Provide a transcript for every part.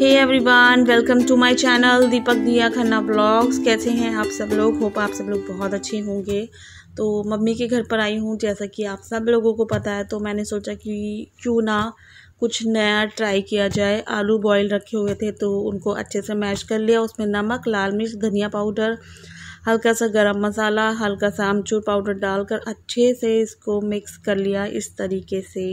hey everyone welcome to my channel Deepak Diya Khanna blogs कैसे हैं आप सब लोग होप आप सब लोग बहुत अच्छे होंगे तो मम्मी के घर पर आई हूँ जैसा कि आप सब लोगों को पता है तो मैंने सोचा कि क्यों ना कुछ नया ट्राई किया जाए आलू बॉईल रखे हुए थे तो उनको अच्छे से मैश कर लिया उसमें नमक लाल मिर्च धनिया पाउडर हल्का सा गरम मसाला हल्का सा आमचूर पाउडर डालकर अच्छे से इसको मिक्स कर लिया इस तरीके से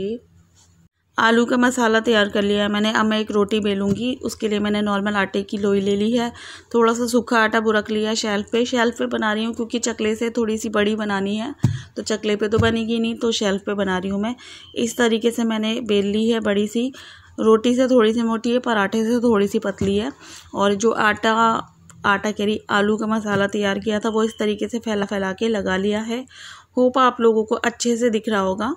आलू का मसाला तैयार कर लिया है मैंने अब मैं एक रोटी बेलूंगी उसके लिए मैंने नॉर्मल आटे की लोई ले ली है थोड़ा सा सूखा आटा बुरक लिया है शेल्फ़ पे शेल्फ़ पे बना रही हूँ क्योंकि चकले से थोड़ी सी बड़ी बनानी है तो चकले पे तो बनेगी नहीं तो शेल्फ़ पे बना रही हूँ मैं इस तरीके से मैंने बेल ली है बड़ी सी रोटी से थोड़ी सी मोटी है पराठे से थोड़ी सी पतली है और जो आटा आटा कैरी आलू का मसाला तैयार किया था वो इस तरीके से फैला फैला के लगा लिया है होप आप लोगों को अच्छे से दिख रहा होगा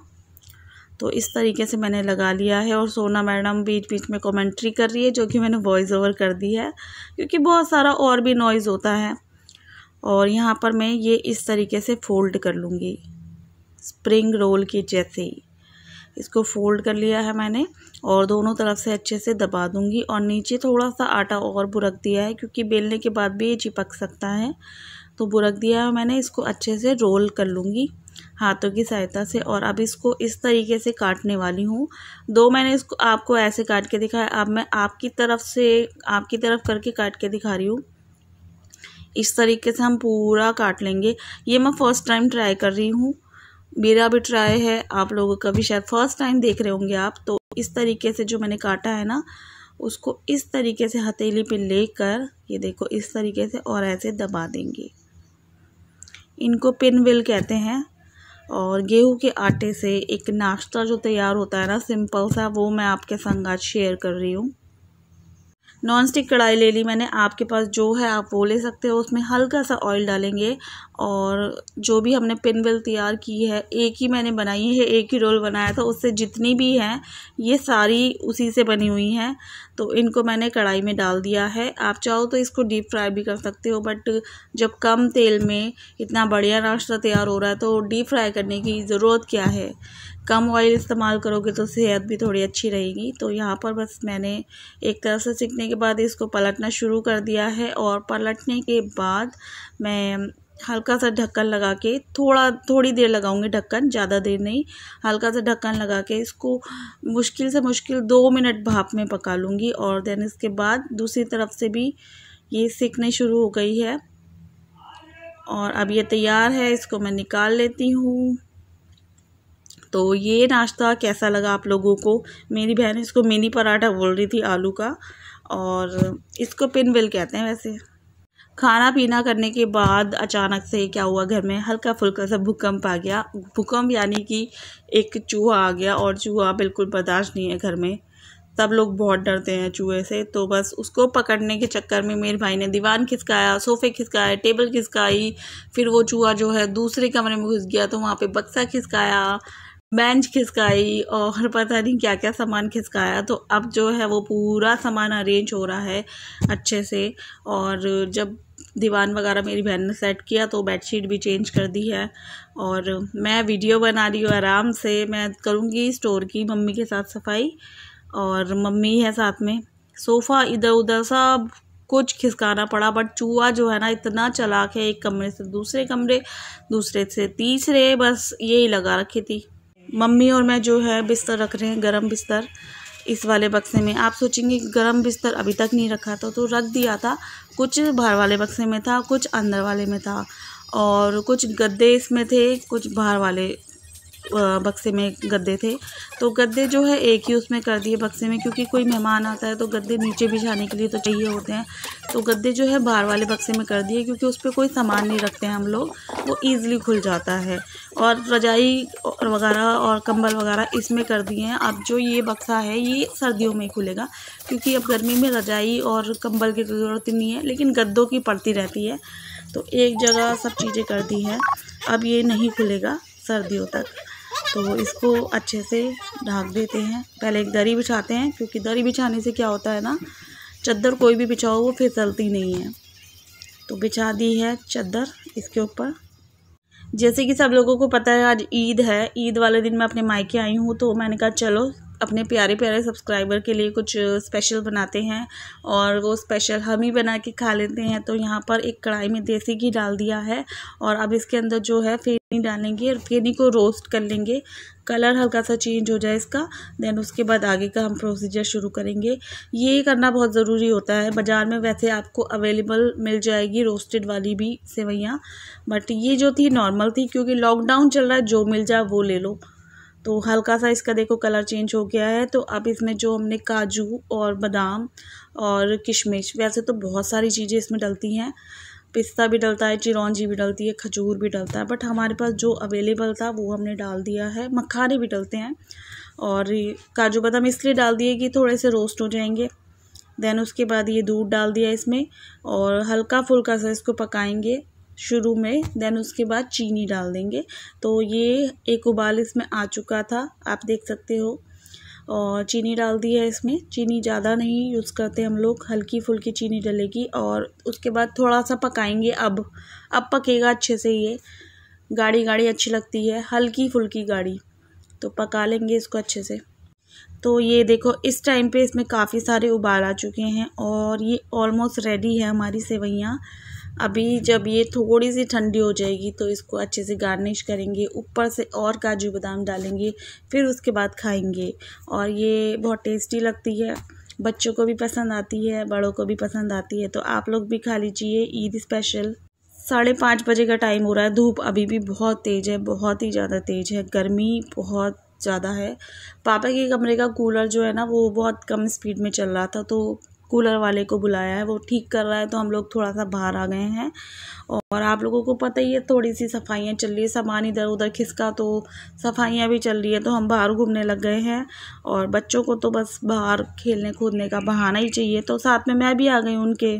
तो इस तरीके से मैंने लगा लिया है और सोना मैडम बीच बीच में कमेंट्री कर रही है जो कि मैंने वॉइस ओवर कर दी है क्योंकि बहुत सारा और भी नॉइज़ होता है और यहाँ पर मैं ये इस तरीके से फ़ोल्ड कर लूँगी स्प्रिंग रोल के जैसे ही इसको फोल्ड कर लिया है मैंने और दोनों तरफ से अच्छे से दबा दूँगी और नीचे थोड़ा सा आटा और बुरक दिया है क्योंकि बेलने के बाद भी ये चिपक सकता है तो बुरक दिया है मैंने इसको अच्छे से रोल कर लूँगी हाथों की सहायता से और अब इसको इस तरीके से काटने वाली हूँ दो मैंने इसको आपको ऐसे काट के दिखाया अब मैं आपकी तरफ से आपकी तरफ करके काट के दिखा रही हूँ इस तरीके से हम पूरा काट लेंगे ये मैं फ़र्स्ट टाइम ट्राई कर रही हूँ मेरा भी ट्राई है आप लोगों का भी शायद फ़र्स्ट टाइम देख रहे होंगे आप तो इस तरीके से जो मैंने काटा है ना उसको इस तरीके से हथेली पे लेकर ये देखो इस तरीके से और ऐसे दबा देंगे इनको पिन विल कहते हैं और गेहूं के आटे से एक नाश्ता जो तैयार होता है ना सिंपल सा वो मैं आपके संग आज शेयर कर रही हूँ नॉन स्टिक कढ़ाई ले ली मैंने आपके पास जो है आप वो ले सकते हो उसमें हल्का सा ऑयल डालेंगे और जो भी हमने पिन वेल तैयार की है एक ही मैंने बनाई है एक ही रोल बनाया था उससे जितनी भी हैं ये सारी उसी से बनी हुई हैं तो इनको मैंने कढ़ाई में डाल दिया है आप चाहो तो इसको डीप फ्राई भी कर सकते हो बट जब कम तेल में इतना बढ़िया नाश्ता तैयार हो रहा है तो डीप फ्राई करने की ज़रूरत क्या है कम ऑयल इस्तेमाल करोगे तो सेहत भी थोड़ी अच्छी रहेगी तो यहाँ पर बस मैंने एक तरफ से सीखने के बाद इसको पलटना शुरू कर दिया है और पलटने के बाद मैं हल्का सा ढक्कन लगा के थोड़ा थोड़ी देर लगाऊंगी ढक्कन ज़्यादा देर नहीं हल्का सा ढक्कन लगा के इसको मुश्किल से मुश्किल दो मिनट भाप में पका लूँगी और देन इसके बाद दूसरी तरफ से भी ये सीखने शुरू हो गई है और अब ये तैयार है इसको मैं निकाल लेती हूँ तो ये नाश्ता कैसा लगा आप लोगों को मेरी बहन इसको मिनी पराठा बोल रही थी आलू का और इसको पिन बिल कहते हैं वैसे खाना पीना करने के बाद अचानक से क्या हुआ घर में हल्का फुल्का सा भूकंप आ गया भूकंप यानी कि एक चूहा आ गया और चूहा बिल्कुल बर्दाश्त नहीं है घर में सब लोग बहुत डरते हैं चूहे से तो बस उसको पकड़ने के चक्कर में मेरे भाई ने दीवान खिसकाया सोफ़े खिसकाए टेबल खिसकाई फिर वो चूहा जो है दूसरे कमरे में घुस गया तो वहाँ पर बक्सा खिसकाया बेंच खिसकाई और पता नहीं क्या क्या सामान खिसकाया तो अब जो है वो पूरा सामान अरेंज हो रहा है अच्छे से और जब दीवान वगैरह मेरी बहन ने सेट किया तो बेडशीट भी चेंज कर दी है और मैं वीडियो बना रही हूँ आराम से मैं करूँगी स्टोर की मम्मी के साथ सफाई और मम्मी है साथ में सोफ़ा इधर उधर सब कुछ खिसकाना पड़ा बट चूहा जो है ना इतना चला के एक कमरे से दूसरे कमरे दूसरे से तीसरे बस यही लगा रखी थी मम्मी और मैं जो है बिस्तर रख रहे हैं गरम बिस्तर इस वाले बक्से में आप सोचेंगे गरम बिस्तर अभी तक नहीं रखा था तो रख दिया था कुछ बाहर वाले बक्से में था कुछ अंदर वाले में था और कुछ गद्दे इसमें थे कुछ बाहर वाले बक्से में गद्दे थे तो गद्दे जो है एक ही उसमें कर दिए बक्से में क्योंकि कोई मेहमान आता है तो गद्दे नीचे बिछाने के लिए तो चाहिए होते हैं तो गद्दे जो है बाहर वाले बक्से में कर दिए क्योंकि उस पर कोई सामान नहीं रखते हैं हम लोग वो ईज़िली खुल जाता है और रजाई वगैरह और कंबल वगैरह इसमें कर दिए हैं अब जो ये बक्सा है ये सर्दियों में ही खुलेगा क्योंकि अब गर्मी में रजाई और कंबल की ज़रूरत नहीं है लेकिन गद्दों की पड़ती रहती है तो एक जगह सब चीज़ें कर दी है अब ये नहीं खुलेगा सर्दियों तक तो इसको अच्छे से ढाँक देते हैं पहले एक दरी बिछाते हैं क्योंकि दरी बिछाने से क्या होता है ना चद्दर कोई भी बिछाओ वो फिसलती नहीं है तो बिछा दी है चद्दर इसके ऊपर जैसे कि सब लोगों को पता है आज ईद है ईद वाले दिन मैं अपने मायके आई हूँ तो मैंने कहा चलो अपने प्यारे प्यारे सब्सक्राइबर के लिए कुछ स्पेशल बनाते हैं और वो स्पेशल हम ही बना के खा लेते हैं तो यहाँ पर एक कढ़ाई में देसी घी डाल दिया है और अब इसके अंदर जो है फेनी डालेंगे और फेनी को रोस्ट कर लेंगे कलर हल्का सा चेंज हो जाए इसका देन उसके बाद आगे का हम प्रोसीजर शुरू करेंगे ये करना बहुत ज़रूरी होता है बाज़ार में वैसे आपको अवेलेबल मिल जाएगी रोस्टेड वाली भी सेवैयाँ बट ये जो थी नॉर्मल थी क्योंकि लॉकडाउन चल रहा है जो मिल जाए वो ले लो तो हल्का सा इसका देखो कलर चेंज हो गया है तो अब इसमें जो हमने काजू और बादाम और किशमिश वैसे तो बहुत सारी चीज़ें इसमें डलती हैं पिस्ता भी डलता है चिरौंजी भी डलती है खजूर भी डलता है बट हमारे पास जो अवेलेबल था वो हमने डाल दिया है मखाने भी डलते हैं और काजू बादाम इसलिए डाल दिए कि थोड़े से रोस्ट हो जाएंगे देन उसके बाद ये दूध डाल दिया इसमें और हल्का फुल्का सा इसको पकाएंगे शुरू में देन उसके बाद चीनी डाल देंगे तो ये एक उबाल इसमें आ चुका था आप देख सकते हो और चीनी डाल दी है इसमें चीनी ज़्यादा नहीं यूज़ करते हम लोग हल्की फुल्की चीनी डलेगी और उसके बाद थोड़ा सा पकाएंगे अब अब पकेगा अच्छे से ये गाढ़ी गाढ़ी अच्छी लगती है हल्की फुल्की गाढ़ी तो पका लेंगे इसको अच्छे से तो ये देखो इस टाइम पे इसमें काफ़ी सारे उबाल आ चुके हैं और ये ऑलमोस्ट रेडी है हमारी सेवैयाँ अभी जब ये थोड़ी सी ठंडी हो जाएगी तो इसको अच्छे से गार्निश करेंगे ऊपर से और काजू बादाम डालेंगे फिर उसके बाद खाएंगे और ये बहुत टेस्टी लगती है बच्चों को भी पसंद आती है बड़ों को भी पसंद आती है तो आप लोग भी खा लीजिए ईद स्पेशल साढ़े पाँच बजे का टाइम हो रहा है धूप अभी भी बहुत तेज़ है बहुत ही ज़्यादा तेज़ है गर्मी बहुत ज़्यादा है पापा के कमरे का कूलर जो है ना वो बहुत कम स्पीड में चल रहा था तो कूलर वाले को बुलाया है वो ठीक कर रहा है तो हम लोग थोड़ा सा बाहर आ गए हैं और आप लोगों को पता ही है थोड़ी सी सफाइयाँ चल रही है सामान इधर उधर खिसका तो सफाइयाँ भी चल रही है तो हम बाहर घूमने लग गए हैं और बच्चों को तो बस बाहर खेलने कूदने का बहाना ही चाहिए तो साथ में मैं भी आ गई उनके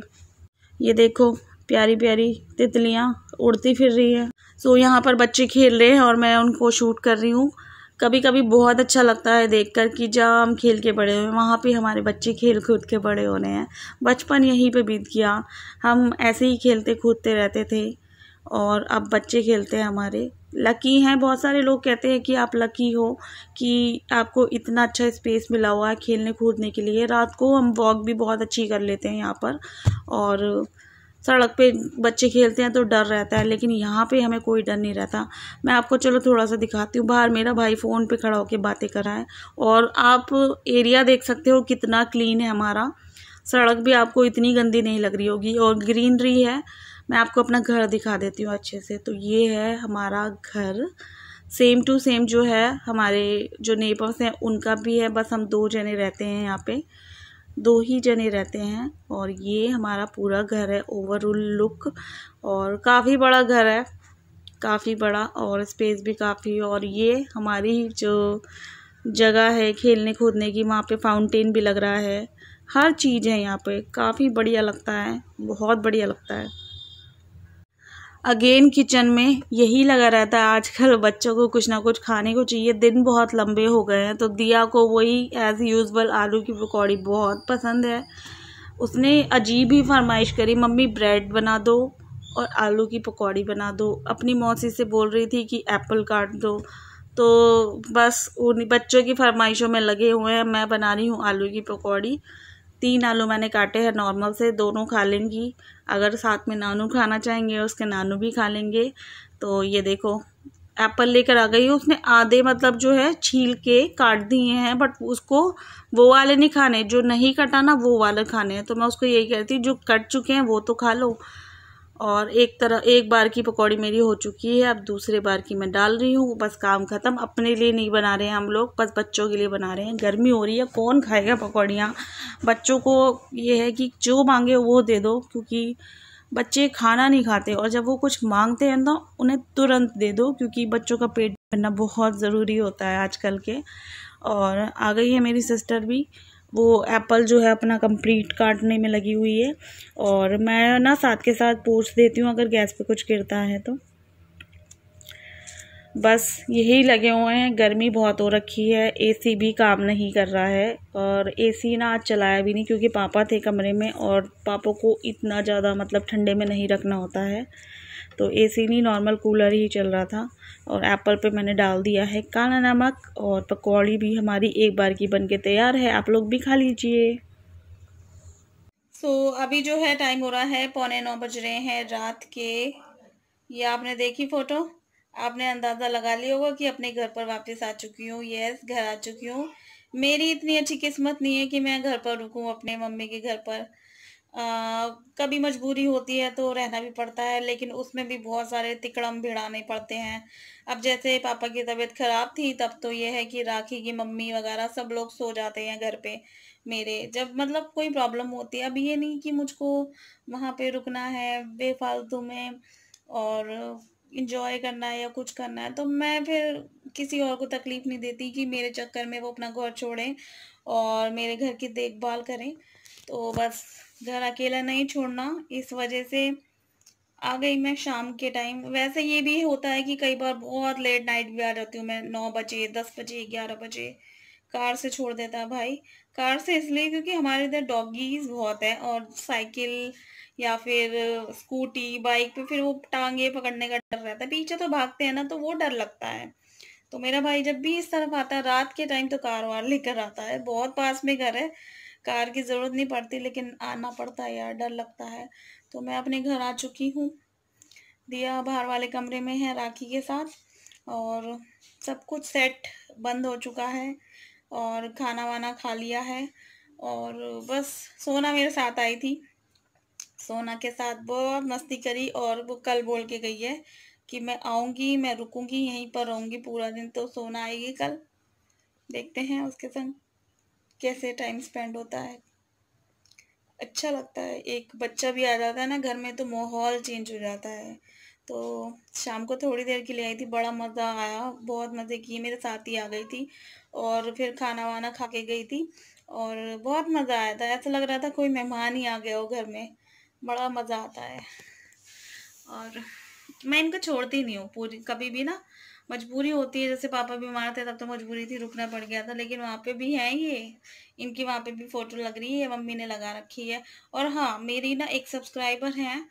ये देखो प्यारी प्यारी तितलियाँ उड़ती फिर रही है सो यहाँ पर बच्चे खेल रहे हैं और मैं उनको शूट कर रही हूँ कभी कभी बहुत अच्छा लगता है देख कर कि जहाँ हम खेल के बड़े हुए वहाँ पर हमारे बच्चे खेल कूद के बड़े हो रहे हैं बचपन यहीं पर बीत गया हम ऐसे ही खेलते कूदते रहते थे और अब बच्चे खेलते हैं हमारे लकी हैं बहुत सारे लोग कहते हैं कि आप लकी हो कि आपको इतना अच्छा स्पेस मिला हुआ है खेलने कूदने के लिए रात को हम वॉक भी बहुत अच्छी कर लेते हैं यहाँ पर और सड़क पे बच्चे खेलते हैं तो डर रहता है लेकिन यहाँ पे हमें कोई डर नहीं रहता मैं आपको चलो थोड़ा सा दिखाती हूँ बाहर मेरा भाई फ़ोन पे खड़ा होकर बातें कर रहा है और आप एरिया देख सकते हो कितना क्लीन है हमारा सड़क भी आपको इतनी गंदी नहीं लग रही होगी और ग्रीनरी है मैं आपको अपना घर दिखा देती हूँ अच्छे से तो ये है हमारा घर सेम टू सेम जो है हमारे जो नेबर्स हैं उनका भी है बस हम दो जने रहते हैं यहाँ पे दो ही जने रहते हैं और ये हमारा पूरा घर है ओवरऑल लुक और काफ़ी बड़ा घर है काफ़ी बड़ा और स्पेस भी काफ़ी और ये हमारी जो जगह है खेलने कूदने की वहाँ पे फाउंटेन भी लग रहा है हर चीज़ है यहाँ पे काफ़ी बढ़िया लगता है बहुत बढ़िया लगता है अगेन किचन में यही लगा रहता है आजकल बच्चों को कुछ ना कुछ खाने को चाहिए दिन बहुत लंबे हो गए हैं तो दिया को वही एज़ यूजल आलू की पकौड़ी बहुत पसंद है उसने अजीब ही फरमाइश करी मम्मी ब्रेड बना दो और आलू की पकौड़ी बना दो अपनी मौसी से बोल रही थी कि एप्पल काट दो तो बस उन बच्चों की फरमाइशों में लगे हुए हैं मैं बना रही हूँ आलू की पकौड़ी तीन आलू मैंने काटे हैं नॉर्मल से दोनों खा लेंगी अगर साथ में नानू खाना चाहेंगे उसके नानू भी खा लेंगे तो ये देखो एप्पल लेकर आ गई उसने आधे मतलब जो है छील के काट दिए हैं बट उसको वो वाले नहीं खाने जो नहीं कटा ना वो वाले खाने हैं तो मैं उसको यही कहती हूँ जो कट चुके हैं वो तो खा लो और एक तरह एक बार की पकौड़ी मेरी हो चुकी है अब दूसरे बार की मैं डाल रही हूँ बस काम ख़त्म अपने लिए नहीं बना रहे हैं हम लोग बस बच्चों के लिए बना रहे हैं गर्मी हो रही है कौन खाएगा पकौड़ियाँ बच्चों को ये है कि जो मांगे वो दे दो क्योंकि बच्चे खाना नहीं खाते और जब वो कुछ मांगते हैं ना उन्हें तुरंत दे दो क्योंकि बच्चों का पेट भरना बहुत ज़रूरी होता है आजकल के और आ गई है मेरी सिस्टर भी वो एप्पल जो है अपना कंप्लीट काटने में लगी हुई है और मैं ना साथ के साथ पूछ देती हूँ अगर गैस पे कुछ गिरता है तो बस यही लगे हुए हैं गर्मी बहुत हो रखी है एसी भी काम नहीं कर रहा है और एसी ना आज चलाया भी नहीं क्योंकि पापा थे कमरे में और पापा को इतना ज़्यादा मतलब ठंडे में नहीं रखना होता है तो एसी नहीं नॉर्मल कूलर ही चल रहा था और एप्पल पे मैंने डाल दिया है काला नमक और पकौड़ी भी हमारी एक बार की बन के तैयार है आप लोग भी खा लीजिए सो so, अभी जो है टाइम हो रहा है पौने नौ बज रहे हैं रात के ये आपने देखी फ़ोटो आपने अंदाज़ा लगा लिया होगा कि अपने घर पर वापस आ चुकी हूँ यस घर आ चुकी हूँ मेरी इतनी अच्छी किस्मत नहीं है कि मैं घर पर रुकूँ अपने मम्मी के घर पर आ, कभी मजबूरी होती है तो रहना भी पड़ता है लेकिन उसमें भी बहुत सारे तिकड़म भिड़ाने पड़ते हैं अब जैसे पापा की तबीयत ख़राब थी तब तो ये है कि राखी की मम्मी वगैरह सब लोग सो जाते हैं घर पे मेरे जब मतलब कोई प्रॉब्लम होती है अब ये नहीं कि मुझको वहाँ पे रुकना है बेफालतू में और इंजॉय करना है या कुछ करना है तो मैं फिर किसी और को तकलीफ़ नहीं देती कि मेरे चक्कर में वो अपना घर छोड़ें और मेरे घर की देखभाल करें तो बस घर अकेला नहीं छोड़ना इस वजह से आ गई मैं शाम के टाइम वैसे ये भी होता है कि कई बार बहुत लेट नाइट भी आ जाती हूँ मैं नौ बजे दस बजे ग्यारह बजे कार से छोड़ देता भाई कार से इसलिए क्योंकि हमारे इधर डॉगीज बहुत है और साइकिल या फिर स्कूटी बाइक पे फिर वो टांगे पकड़ने का डर रहता है पीछे तो भागते हैं ना तो वो डर लगता है तो मेरा भाई जब भी इस तरफ आता है रात के टाइम तो कार वार लेकर आता है बहुत पास में घर है कार की ज़रूरत नहीं पड़ती लेकिन आना पड़ता है यार डर लगता है तो मैं अपने घर आ चुकी हूँ दिया बाहर वाले कमरे में है राखी के साथ और सब कुछ सेट बंद हो चुका है और खाना वाना खा लिया है और बस सोना मेरे साथ आई थी सोना के साथ बहुत मस्ती करी और वो कल बोल के गई है कि मैं आऊँगी मैं रुकूँगी यहीं पर रहूँगी पूरा दिन तो सोना आएगी कल देखते हैं उसके संग कैसे टाइम स्पेंड होता है अच्छा लगता है एक बच्चा भी आ जाता है ना घर में तो माहौल चेंज हो जाता है तो शाम को थोड़ी देर के लिए आई थी बड़ा मज़ा आया बहुत मज़े किए मेरे साथ ही आ गई थी और फिर खाना वाना खा के गई थी और बहुत मज़ा आया था ऐसा लग रहा था कोई मेहमान ही आ गया हो घर में बड़ा मज़ा आता है और मैं इनको छोड़ती नहीं हूँ पूरी कभी भी ना मजबूरी होती है जैसे पापा बीमार थे तब तो मजबूरी थी रुकना पड़ गया था लेकिन वहाँ पे भी हैं ये इनकी वहाँ पे भी फ़ोटो लग रही है मम्मी ने लगा रखी है और हाँ मेरी ना एक सब्सक्राइबर हैं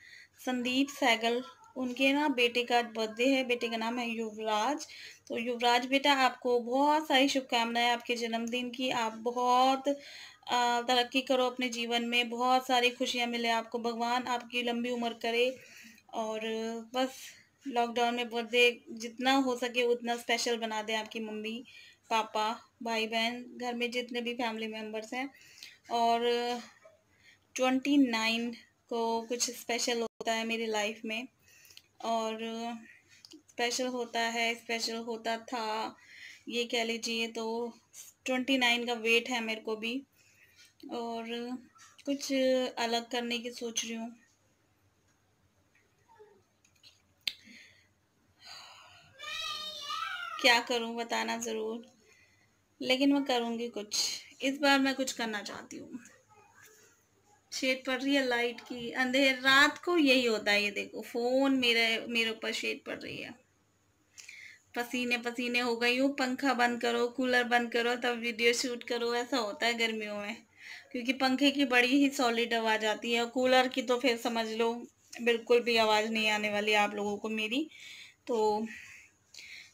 संदीप सैगल उनके ना बेटे का बर्थडे है बेटे का नाम है युवराज तो युवराज बेटा आपको बहुत सारी शुभकामनाएं आपके जन्मदिन की आप बहुत तरक्की करो अपने जीवन में बहुत सारी खुशियाँ मिले आपको भगवान आपकी लंबी उम्र करे और बस लॉकडाउन में बर्थडे जितना हो सके उतना स्पेशल बना दें आपकी मम्मी पापा भाई बहन घर में जितने भी फैमिली मेम्बर्स हैं और ट्वेंटी नाइन को कुछ स्पेशल होता है मेरी लाइफ में और स्पेशल होता है स्पेशल होता था ये कह लीजिए तो ट्वेंटी नाइन का वेट है मेरे को भी और कुछ अलग करने की सोच रही हूँ क्या करूँ बताना ज़रूर लेकिन मैं करूँगी कुछ इस बार मैं कुछ करना चाहती हूँ शेड पड़ रही है लाइट की अंधेर रात को यही होता है ये देखो फोन मेरे मेरे ऊपर शेड पड़ रही है पसीने पसीने हो गई हूँ पंखा बंद करो कूलर बंद करो तब वीडियो शूट करो ऐसा होता है गर्मियों में क्योंकि पंखे की बड़ी ही सॉलिड आवाज़ आती है कूलर की तो फिर समझ लो बिल्कुल भी आवाज़ नहीं आने वाली आप लोगों को मेरी तो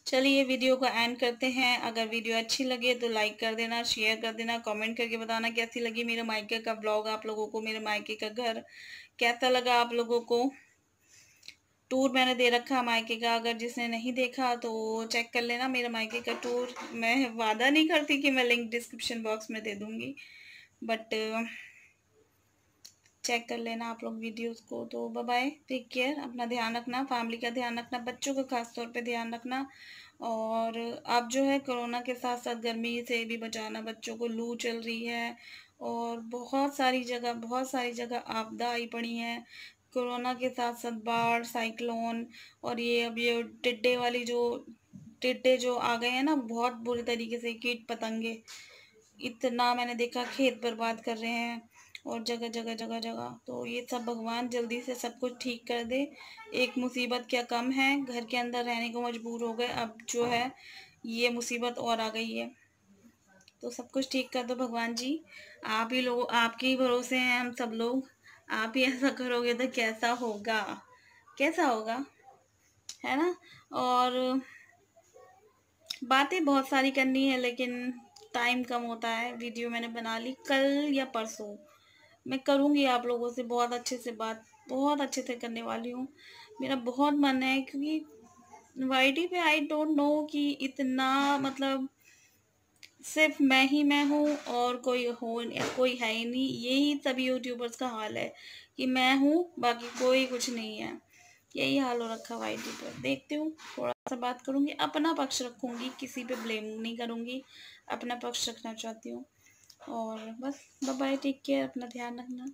चलिए वीडियो को एंड करते हैं अगर वीडियो अच्छी लगे तो लाइक कर देना शेयर कर देना कमेंट करके बताना कैसी लगी मेरे मायके का ब्लॉग आप लोगों को मेरे मायके का घर कैसा लगा आप लोगों को टूर मैंने दे रखा मायके का अगर जिसने नहीं देखा तो चेक कर लेना मेरे मायके का टूर मैं वादा नहीं करती कि मैं लिंक डिस्क्रिप्शन बॉक्स में दे दूँगी बट चेक कर लेना आप लोग वीडियोस को तो बाय टेक केयर अपना ध्यान रखना फैमिली का ध्यान रखना बच्चों का खास तौर पे ध्यान रखना और आप जो है कोरोना के साथ साथ गर्मी से भी बचाना बच्चों को लू चल रही है और बहुत सारी जगह बहुत सारी जगह आपदा आई पड़ी है कोरोना के साथ साथ बाढ़ साइक्लोन और ये अब ये टिड्डे वाली जो टिड्डे जो आ गए हैं ना बहुत बुरे तरीके से कीट पतंगे इतना मैंने देखा खेत बर्बाद कर रहे हैं और जगह जगह जगह जगह तो ये सब भगवान जल्दी से सब कुछ ठीक कर दे एक मुसीबत क्या कम है घर के अंदर रहने को मजबूर हो गए अब जो है ये मुसीबत और आ गई है तो सब कुछ ठीक कर दो भगवान जी आप ही लोग आपके ही भरोसे हैं हम सब लोग आप ही ऐसा करोगे तो कैसा होगा कैसा होगा है ना और बातें बहुत सारी करनी है लेकिन टाइम कम होता है वीडियो मैंने बना ली कल या परसों मैं करूँगी आप लोगों से बहुत अच्छे से बात बहुत अच्छे से करने वाली हूँ मेरा बहुत मन है क्योंकि वाई पे आई डोंट नो कि इतना मतलब सिर्फ मैं ही मैं हूँ और कोई हो कोई है ही नहीं यही सभी यूट्यूबर्स का हाल है कि मैं हूँ बाकी कोई कुछ नहीं है यही हाल हो रखा वाई टी पर देखती हूँ थोड़ा सा बात करूँगी अपना पक्ष रखूँगी किसी पे ब्लेम नहीं करूँगी अपना पक्ष रखना चाहती हूँ और बस बाय टेक केयर अपना ध्यान रखना